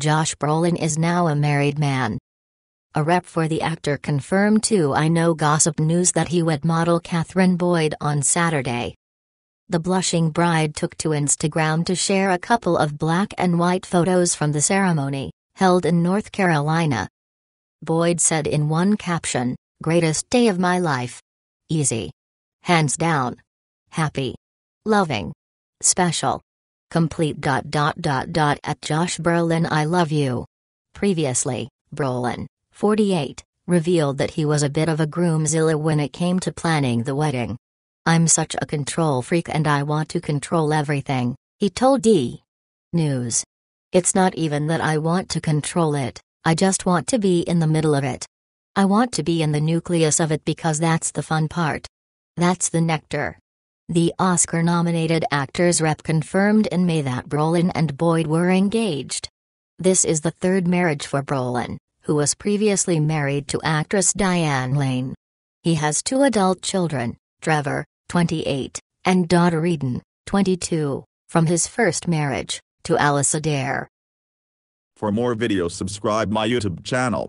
Josh Brolin is now a married man. A rep for the actor confirmed to I Know Gossip News that he wed model Catherine Boyd on Saturday. The blushing bride took to Instagram to share a couple of black and white photos from the ceremony, held in North Carolina. Boyd said in one caption, Greatest day of my life. Easy. Hands down. Happy. Loving. Special. Complete dot dot dot dot at Josh Brolin I love you. Previously, Brolin, 48, revealed that he was a bit of a groomzilla when it came to planning the wedding. I'm such a control freak and I want to control everything, he told E! News. It's not even that I want to control it, I just want to be in the middle of it. I want to be in the nucleus of it because that's the fun part. That's the nectar. The Oscar nominated Actors Rep confirmed in May that Brolin and Boyd were engaged. This is the third marriage for Brolin, who was previously married to actress Diane Lane. He has two adult children, Trevor, 28, and daughter Eden, 22, from his first marriage, to Alice Adair. For more videos subscribe my YouTube channel.